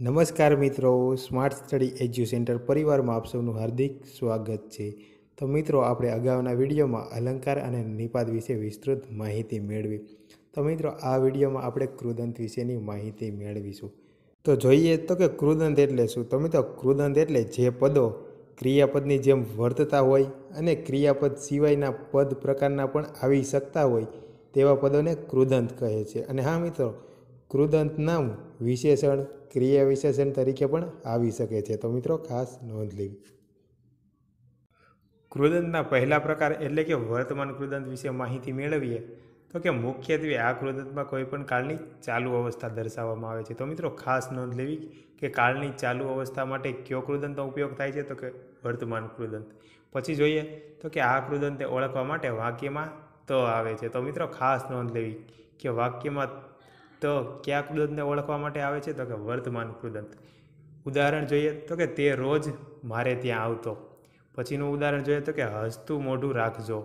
નમસ્કાર મિત્રો smart study એજ્યુ centre પરિવારમાં આપ સૌનું હાર્દિક સ્વાગત છે તો મિત્રો આપણે અગાઉના વિડીયોમાં અલંકાર અને નિપાત વિશે વિસ્તૃત માહિતી મેળવી તો મિત્રો આ વિડીયોમાં આપણે ક્રુદંત વિશેની માહિતી મેળવીશું તો જોઈએ તો કે ક્રુદંત એટલે શું તો મિત્રો ક્રુદંત એટલે જે પદો ક્રિયાપદની જેમ વર્તતા હોય અને ક્રિયાપદ સિવાયના પદ પ્રકારના પણ આવી શકતા હોય તેવા પદોને ક્રુદંત કહે છે અને હા મિત્રો કૃદંતનામ વિશેષણ ક્રિયા વિશેષણ તરીકે પણ આવી શકે છે તો મિત્રો ખાસ નોંધ લેવી કૃદંતના પહેલા પ્રકાર એટલે કે વર્તમાન કૃદંત વિશે માહિતી મેળવીએ તો કે મુખ્યત્વે આ કૃદંતમાં કોઈપણ કાળની ચાલુ અવસ્થા દર્શાવવામાં આવે છે તો મિત્રો ખાસ નોંધ લેવી કે કાળની ચાલુ અવસ્થા માટે કયો કૃદંતનો ઉપયોગ થાય છે તો કે વર્તમાન કૃદંત પછી જોઈએ તો કે આ કૃદંતને ઓળખવા માટે વાક્યમાં ત આવે છે તો મિત્રો ખાસ નોંધ લેવી કે વાક્યમાં ત કયા કૃદંતને ઓળખવા માટે આવે છે તો કે વર્તમાન કૃદંત ઉદાહરણ જોઈએ તો કે તે રોજ મારે ત્યાં આવતો પછીનું ઉદાહરણ જોઈએ તો કે હસતું મોઢું રાખજો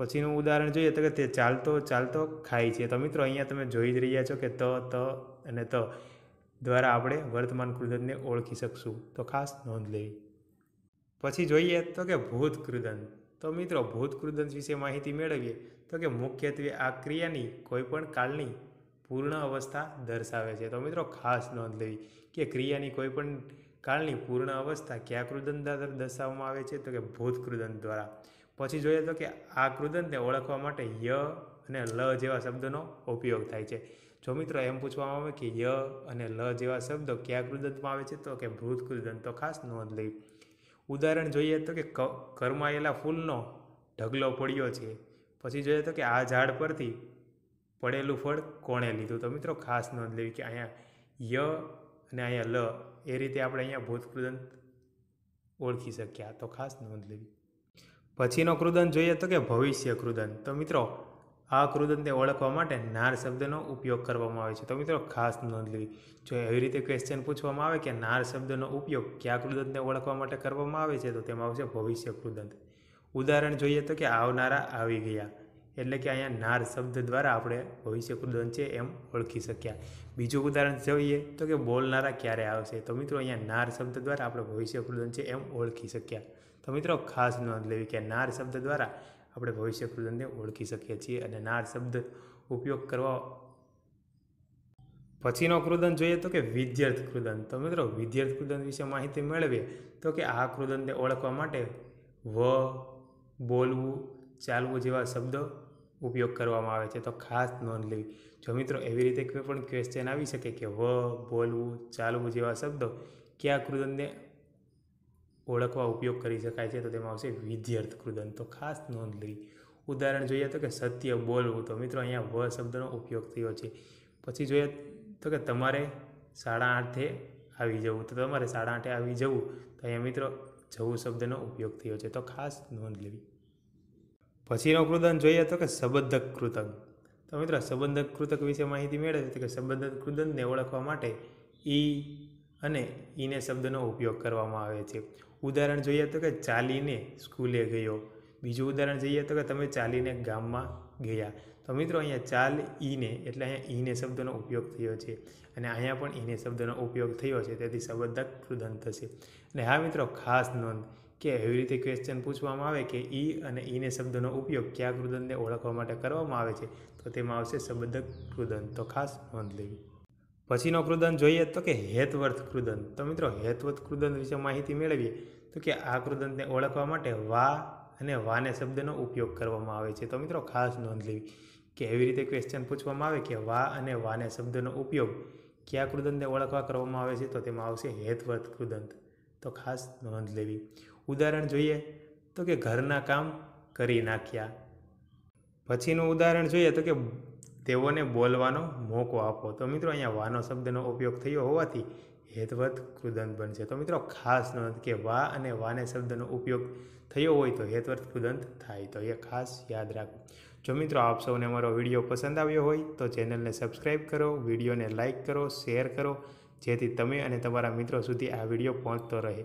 પછીનું ઉદાહરણ જોઈએ તો કે તે ચાલતો ચાલતો ખાય છે તો મિત્રો અહીંયા તમે જોઈ જ રહ્યા છો કે ત ત અને ત દ્વારા આપણે વર્તમાન કૃદંતને ઓળખી શકશું તો ખાસ નોંધ લેવી પછી જોઈએ તો કે ભૂત કૃદંત તો મિત્રો ભૂત કૃદંત વિશે માહિતી મેળવીએ તો કે મુખ્યત્વે આ ક્રિયાની કોઈપણ કાળની પૂર્ણ અવસ્થા દર્શાવે છે તો મિત્રો ખાસ નોંધ લેવી કે ક્રિયાની કોઈ પણ કાળની પૂર્ણ અવસ્થા ક્યાં કૃદંત દ્વારા દર્શાવવામાં આવે છે તો કે ભૂત કૃદંત દ્વારા પછી જોઈએ તો કે આ કૃદંતને ઓળખવા માટે ય અને લ જેવા શબ્દોનો ઉપયોગ થાય છે જો મિત્રો એમ પૂછવામાં આવે કે ય અને લ જેવા શબ્દો ક્યાં કૃદંતમાં આવે છે તો કે ભૂત કૃદંત તો ખાસ નોંધ લેવી ઉદાહરણ જોઈએ તો કે કરમાયેલા ફૂલનો ઢગલો પડ્યો છે પછી જોઈએ તો કે આ ઝાડ પરથી પડેલું ફળ કોણે લીધું તો મિત્રો ખાસ નોંધ લેવી કે અહીંયા ય અને અહીંયા લ એ રીતે આપણે અહીંયા ભૂતકૃદંત ઓળખી શક્યા તો ખાસ નોંધ લેવી પછીનો કૃદંત જોઈએ તો કે ભવિષ્ય કૃદંત તો મિત્રો આ કૃદંતને ઓળખવા માટે નાર શબ્દનો ઉપયોગ કરવામાં આવે છે તો મિત્રો ખાસ નોંધ લેવી જો એવી રીતે ક્વેશ્ચન પૂછવામાં આવે કે નાર શબ્દનો ઉપયોગ કયા કૃદંતને ઓળખવા માટે કરવામાં આવે છે તો તેમાં આવશે ભવિષ્ય કૃદંત ઉદાહરણ જોઈએ તો કે આવનારા આવી ગયા એટલે કે અહીંયા નાર શબ્દ દ્વારા આપણે ભવિષ્ય કૃદન છે એમ ઓળખી શક્યા બીજું ઉદાહરણ જોઈએ તો કે બોલનારા ક્યારે આવશે તો મિત્રો અહીંયા નાર શબ્દ દ્વારા આપણે ભવિષ્ય કૃદન છે એમ ઓળખી શક્યા તો મિત્રો ખાસ નોંધ લેવી કે નાર શબ્દ દ્વારા આપણે ભવિષ્ય કૃદનને ઓળખી શકીએ છીએ અને નાર શબ્દ ઉપયોગ કરવા પછીનો કૃદન જોઈએ તો કે વિદ્યાર્થ કૃદન તો મિત્રો વિદ્યાર્થ કૃદન વિશે માહિતી મેળવીએ તો કે આ કૃદનને ઓળખવા માટે વ બોલવું ચાલવું જેવા શબ્દો ઉપયોગ કરવામાં આવે છે તો ખાસ નોંધ લેવી જો મિત્રો એવી રીતે કોઈ પણ ક્વેશ્ચન આવી શકે કે વ બોલવું ચાલવું જેવા શબ્દો કયા કૃદંતને ઓળખવા ઉપયોગ કરી શકાય છે તો તેમાં આવશે વિધ્યર્થ કૃદંત તો ખાસ નોંધ લેવી ઉદાહરણ જોઈએ તો કે સત્ય બોલવું તો મિત્રો અહીંયા વ શબ્દનો ઉપયોગ થયો છે પછી જોઈએ તો કે તમારે સાડા આઠે આવી જવું તો તમારે સાડા આઠે આવી જવું તો અહીંયા મિત્રો જવું શબ્દનો ઉપયોગ થયો છે તો ખાસ નોંધ લેવી પછીનો કૃદંત જોઈએ તો કે સંબંધક કૃતક તો મિત્રો સંબંધક કૃતક વિશે માહિતી મેળવે તો કે સંબંધક કૃદંતને ઓળખવા માટે ઈ અને ઈને શબ્દનો ઉપયોગ કરવામાં આવે છે ઉદાહરણ જોઈએ તો કે ચાલીને સ્કૂલે ગયો બીજું ઉદાહરણ જોઈએ તો કે તમે ચાલીને ગામમાં ગયા તો મિત્રો અહીંયા ચાલ ઈને એટલે અહીંયા ઈને શબ્દનો ઉપયોગ થયો છે અને અહીંયા પણ ઈને શબ્દનો ઉપયોગ થયો છે તેથી સંબંધક કૃદંત થશે અને હા મિત્રો ખાસ નોંધ કે એવી રીતે ક્વેશ્ચન પૂછવામાં આવે કે ઈ અને ઈને શબ્દનો ઉપયોગ ક્યાં કૃદંતને ઓળખવા માટે કરવામાં આવે છે તો તેમાં આવશે સંબંધક કૃદંત તો ખાસ નોંધ લેવી પછીનો કૃદંત જોઈએ તો કે હેતવર્થ કૃદંત તો મિત્રો હેતવર્થ કૃદંત વિશે માહિતી મેળવીએ તો કે આ કૃદંતને ઓળખવા માટે વા અને વાને શબ્દનો ઉપયોગ કરવામાં આવે છે તો મિત્રો ખાસ નોંધ લેવી કે એવી રીતે ક્વેશ્ચન પૂછવામાં આવે કે વા અને વાને શબ્દનો ઉપયોગ કયા કૃદંતને ઓળખવા કરવામાં આવે છે તો તેમાં આવશે હેતવર્થ કૃદંત તો ખાસ નોંધ લેવી ઉદાહરણ જોઈએ તો કે ઘરના કામ કરી નાખ્યા પછીનું ઉદાહરણ જોઈએ તો કે તેઓને બોલવાનો મોકો આપો તો મિત્રો અહીંયા વાનો શબ્દનો ઉપયોગ થયો હોવાથી હેતવત કૃદંત બનશે તો મિત્રો ખાસ નોંધ કે વા અને વાને શબ્દનો ઉપયોગ થયો હોય તો હેતવર્થ કૃદંત થાય તો એ ખાસ યાદ રાખો જો મિત્રો આપ સૌને મારો વિડીયો પસંદ આવ્યો હોય તો ચેનલને સબસ્ક્રાઈબ કરો વિડીયોને લાઇક કરો શેર કરો જેથી તમે અને તમારા મિત્રો સુધી આ વિડીયો પહોંચતો રહે